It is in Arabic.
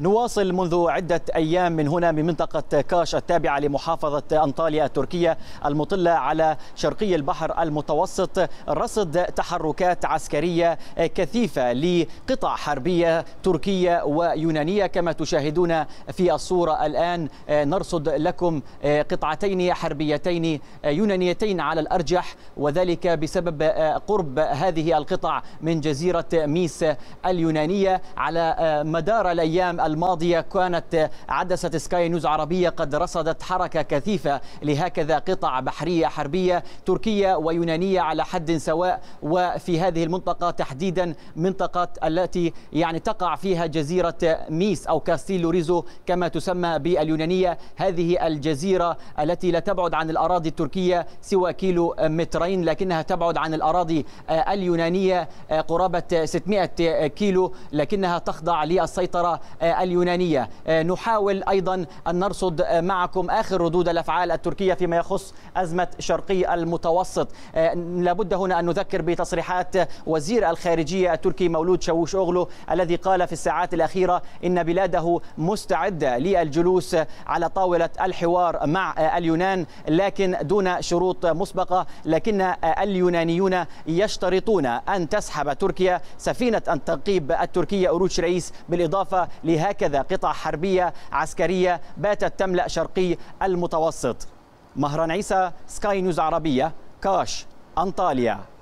نواصل منذ عدة أيام من هنا من منطقة كاش التابعة لمحافظة أنطاليا التركية المطلة على شرقي البحر المتوسط رصد تحركات عسكرية كثيفة لقطع حربية تركية ويونانية كما تشاهدون في الصورة الآن نرصد لكم قطعتين حربيتين يونانيتين على الأرجح وذلك بسبب قرب هذه القطع من جزيرة ميس اليونانية على مدار الأيام الماضية كانت عدسة سكاي نيوز عربية قد رصدت حركة كثيفة لهكذا قطع بحرية حربية تركية ويونانية على حد سواء وفي هذه المنطقة تحديدا منطقة التي يعني تقع فيها جزيرة ميس أو كاستيلو ريزو كما تسمى باليونانية هذه الجزيرة التي لا تبعد عن الأراضي التركية سوى كيلو مترين لكنها تبعد عن الأراضي اليونانية قرابة 600 كيلو لكنها تخضع للسيطرة اليونانية آه، نحاول أيضا أن نرصد آه، معكم آخر ردود الأفعال التركية فيما يخص أزمة شرقي المتوسط آه، لابد هنا أن نذكر بتصريحات وزير الخارجية التركي مولود شاووش أوغلو الذي قال في الساعات الأخيرة إن بلاده مستعدة للجلوس على طاولة الحوار مع اليونان لكن دون شروط مسبقة لكن اليونانيون يشترطون أن تسحب تركيا سفينة التنقيب التركية أوروش رئيس بالإضافة لهذا هكذا قطع حربية عسكرية باتت تملأ شرقي المتوسط مهران عيسى سكاي نيوز عربية كاش أنطاليا